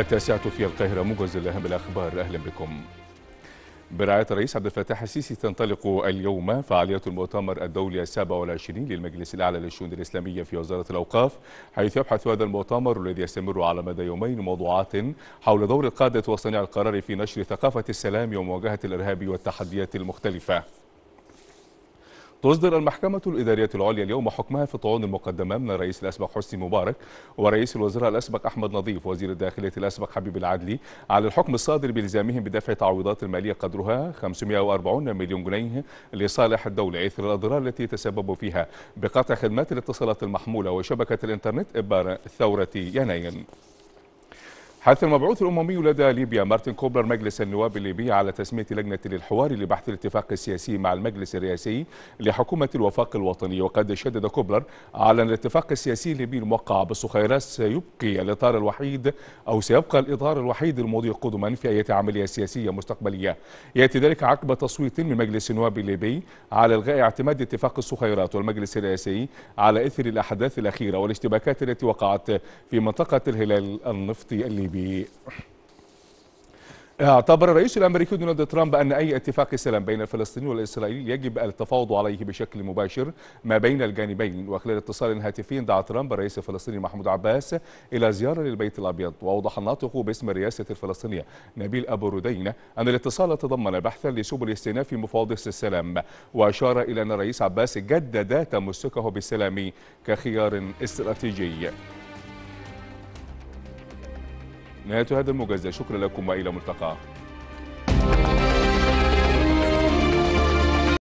التاسعة في القاهرة موجز الأهم الأخبار أهلا بكم برعاية الرئيس عبد الفتاح السيسي تنطلق اليوم فعالية المؤتمر الدولي السابع والعشرين للمجلس الأعلى للشؤون الإسلامية في وزارة الأوقاف حيث يبحث هذا المؤتمر الذي يستمر على مدى يومين موضوعات حول دور القادة وصنع القرار في نشر ثقافة السلام ومواجهة الإرهاب والتحديات المختلفة تصدر المحكمة الإدارية العليا اليوم حكمها في طعون المقدمة من الرئيس الأسبق حسني مبارك ورئيس الوزراء الأسبق أحمد نظيف وزير الداخلية الأسبق حبيب العدلي على الحكم الصادر بإلزامهم بدفع تعويضات مالية قدرها 540 مليون جنيه لصالح الدولة إثر الأضرار التي تسببوا فيها بقطع خدمات الاتصالات المحمولة وشبكة الإنترنت إبار ثورة يناير حث المبعوث الأممي لدى ليبيا مارتن كوبلر مجلس النواب الليبي على تسمية لجنة للحوار لبحث الاتفاق السياسي مع المجلس الرئاسي لحكومة الوفاق الوطني وقد شدد كوبلر على أن الاتفاق السياسي الليبي الموقع بالصخيرات سيبقي الإطار الوحيد أو سيبقى الإطار الوحيد المضي قدما في أي عملية سياسية مستقبلية يأتي ذلك عقب تصويت من مجلس النواب الليبي على إلغاء اعتماد اتفاق الصخيرات والمجلس الرئاسي على إثر الأحداث الأخيرة والاشتباكات التي وقعت في منطقة الهلال النفطي الليبي الجنوبي اعتبر الرئيس الامريكي دونالد ترامب ان اي اتفاق سلام بين الفلسطيني والاسرائيلي يجب التفاوض عليه بشكل مباشر ما بين الجانبين وخلال اتصال هاتفي دعا ترامب الرئيس الفلسطيني محمود عباس الى زياره للبيت الابيض واوضح الناطق باسم الرئاسه الفلسطينيه نبيل ابو ردين ان الاتصال تضمن بحثا لسبل استئناف مفاوضه السلام واشار الى ان الرئيس عباس جدد تمسكه بالسلام كخيار استراتيجي نهاية هذا الموجز شكرا لكم وإلى ملتقى